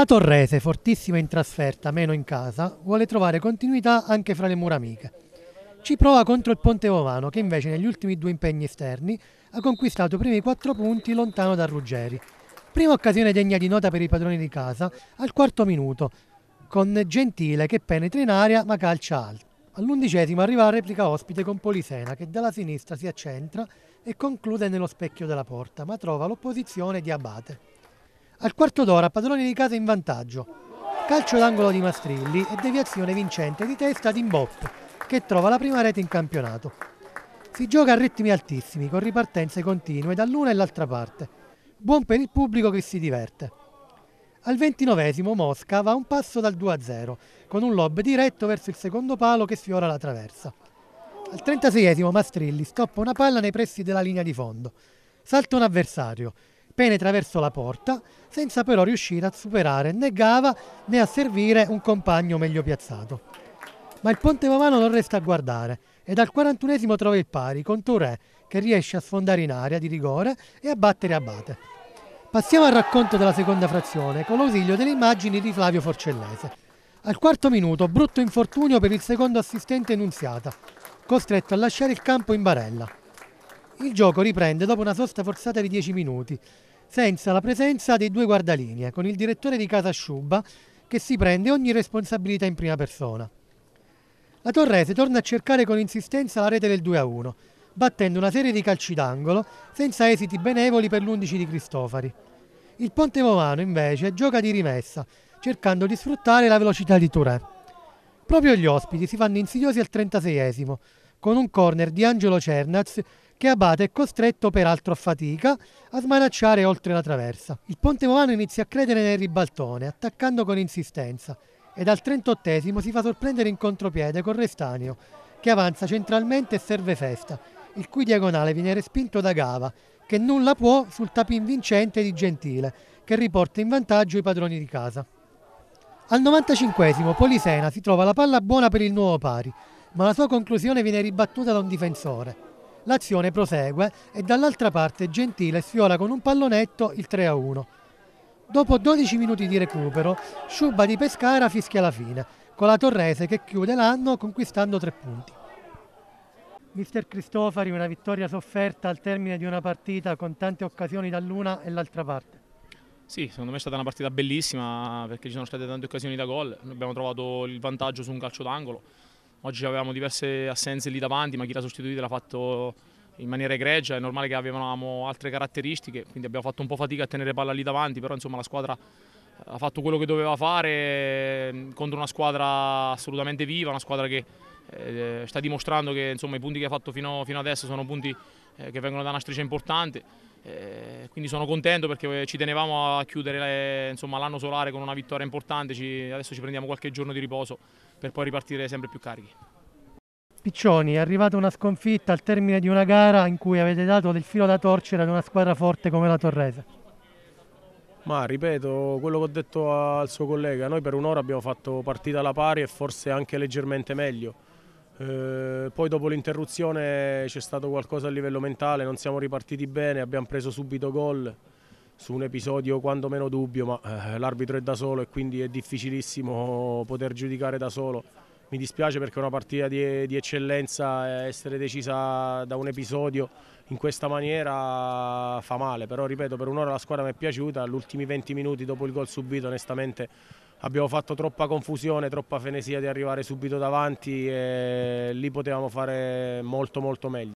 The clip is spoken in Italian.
La Torrese, fortissima in trasferta, meno in casa, vuole trovare continuità anche fra le mura amiche. Ci prova contro il Ponte Ovano, che invece negli ultimi due impegni esterni ha conquistato i primi quattro punti lontano da Ruggeri. Prima occasione degna di nota per i padroni di casa al quarto minuto, con Gentile che penetra in aria ma calcia alto. All'undicesimo arriva la replica ospite con Polisena che dalla sinistra si accentra e conclude nello specchio della porta, ma trova l'opposizione di Abate. Al quarto d'ora padroni di casa in vantaggio. Calcio d'angolo di Mastrilli e deviazione vincente di testa di Mbopp che trova la prima rete in campionato. Si gioca a ritmi altissimi con ripartenze continue dall'una e l'altra parte. Buon per il pubblico che si diverte. Al ventinovesimo Mosca va un passo dal 2-0 con un lob diretto verso il secondo palo che sfiora la traversa. Al 36 Mastrilli stoppa una palla nei pressi della linea di fondo. Salta un avversario, penetra verso la porta, senza però riuscire a superare né Gava né a servire un compagno meglio piazzato. Ma il Ponte Vamano non resta a guardare e dal 41 esimo trova il pari con Touré che riesce a sfondare in area di rigore e a battere Abate. Passiamo al racconto della seconda frazione con l'ausilio delle immagini di Flavio Forcellese. Al quarto minuto brutto infortunio per il secondo assistente Nunziata, costretto a lasciare il campo in barella. Il gioco riprende dopo una sosta forzata di 10 minuti, senza la presenza dei due guardalinea, con il direttore di casa Sciuba che si prende ogni responsabilità in prima persona. La Torrese torna a cercare con insistenza la rete del 2-1, battendo una serie di calci d'angolo senza esiti benevoli per l'11 di Cristofari. Il Ponte Vomano invece gioca di rimessa, cercando di sfruttare la velocità di Touré. Proprio gli ospiti si fanno insidiosi al 36esimo, con un corner di Angelo Cernaz che Abate è costretto, peraltro a fatica, a smanacciare oltre la traversa. Il Pontevolano inizia a credere nel ribaltone, attaccando con insistenza, ed al 38 si fa sorprendere in contropiede con Restanio, che avanza centralmente e serve festa, il cui diagonale viene respinto da Gava, che nulla può sul tapin vincente di Gentile, che riporta in vantaggio i padroni di casa. Al 95 Polisena si trova la palla buona per il nuovo pari, ma la sua conclusione viene ribattuta da un difensore. L'azione prosegue e dall'altra parte Gentile sfiora con un pallonetto il 3-1. Dopo 12 minuti di recupero, Sciuba di Pescara fischia la fine, con la Torrese che chiude l'anno conquistando tre punti. Mister Cristofari, una vittoria sofferta al termine di una partita con tante occasioni dall'una e l'altra parte. Sì, secondo me è stata una partita bellissima perché ci sono state tante occasioni da gol, abbiamo trovato il vantaggio su un calcio d'angolo Oggi avevamo diverse assenze lì davanti, ma chi l'ha sostituita l'ha fatto in maniera egregia, è normale che avevamo altre caratteristiche, quindi abbiamo fatto un po' fatica a tenere palla lì davanti, però insomma la squadra eh, ha fatto quello che doveva fare mm, contro una squadra assolutamente viva, una squadra che eh, sta dimostrando che insomma, i punti che ha fatto fino, fino adesso sono punti eh, che vengono da una striscia importante. Eh, quindi sono contento perché eh, ci tenevamo a chiudere eh, l'anno solare con una vittoria importante, ci, adesso ci prendiamo qualche giorno di riposo per poi ripartire sempre più carichi. Piccioni, è arrivata una sconfitta al termine di una gara in cui avete dato del filo da torcere ad una squadra forte come la Torrese. Ma ripeto, quello che ho detto al suo collega, noi per un'ora abbiamo fatto partita alla pari e forse anche leggermente meglio eh, poi dopo l'interruzione c'è stato qualcosa a livello mentale, non siamo ripartiti bene, abbiamo preso subito gol su un episodio quando meno dubbio, ma eh, l'arbitro è da solo e quindi è difficilissimo poter giudicare da solo. Mi dispiace perché una partita di, di eccellenza, eh, essere decisa da un episodio in questa maniera fa male, però ripeto per un'ora la squadra mi è piaciuta, gli ultimi 20 minuti dopo il gol subito onestamente abbiamo fatto troppa confusione, troppa fenesia di arrivare subito davanti e lì potevamo fare molto molto meglio.